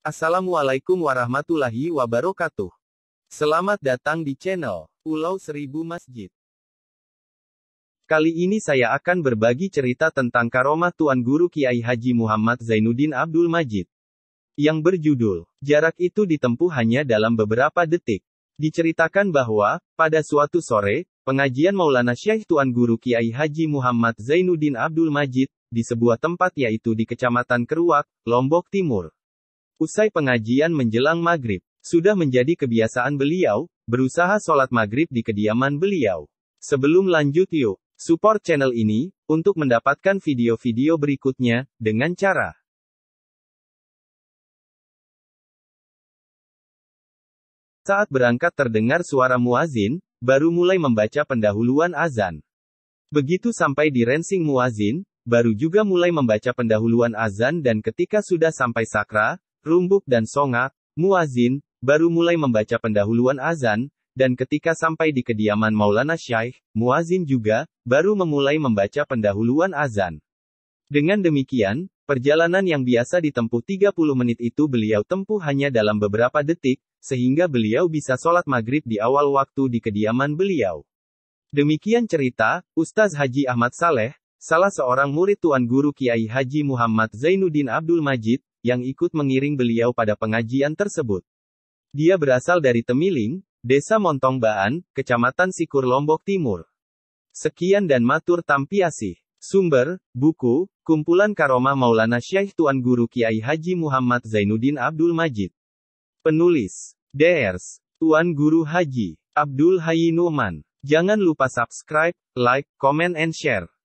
Assalamualaikum warahmatullahi wabarakatuh. Selamat datang di channel Pulau Seribu Masjid. Kali ini saya akan berbagi cerita tentang karomah Tuan Guru Kiai Haji Muhammad Zainuddin Abdul Majid. Yang berjudul, jarak itu ditempuh hanya dalam beberapa detik. Diceritakan bahwa, pada suatu sore, pengajian Maulana Syekh Tuan Guru Kiai Haji Muhammad Zainuddin Abdul Majid, di sebuah tempat yaitu di Kecamatan Keruak, Lombok Timur. Usai pengajian menjelang maghrib, sudah menjadi kebiasaan beliau, berusaha sholat maghrib di kediaman beliau. Sebelum lanjut yuk, support channel ini, untuk mendapatkan video-video berikutnya, dengan cara Saat berangkat terdengar suara muazin, baru mulai membaca pendahuluan azan. Begitu sampai di rensing muazin, baru juga mulai membaca pendahuluan azan dan ketika sudah sampai sakra, rumbuk dan songa, muazin, baru mulai membaca pendahuluan azan, dan ketika sampai di kediaman Maulana Syaikh, muazin juga, baru memulai membaca pendahuluan azan. Dengan demikian, perjalanan yang biasa ditempuh 30 menit itu beliau tempuh hanya dalam beberapa detik, sehingga beliau bisa sholat maghrib di awal waktu di kediaman beliau. Demikian cerita, Ustaz Haji Ahmad Saleh, salah seorang murid Tuan Guru Kiai Haji Muhammad Zainuddin Abdul Majid, yang ikut mengiring beliau pada pengajian tersebut. Dia berasal dari Temiling, Desa Montongbaan, Kecamatan Sikur Lombok Timur. Sekian dan matur tampiasih. Sumber, buku, kumpulan Karoma Maulana Syekh Tuan Guru Kiai Haji Muhammad Zainuddin Abdul Majid. Penulis, Ders, Tuan Guru Haji, Abdul Hayi Numan. Jangan lupa subscribe, like, comment and share.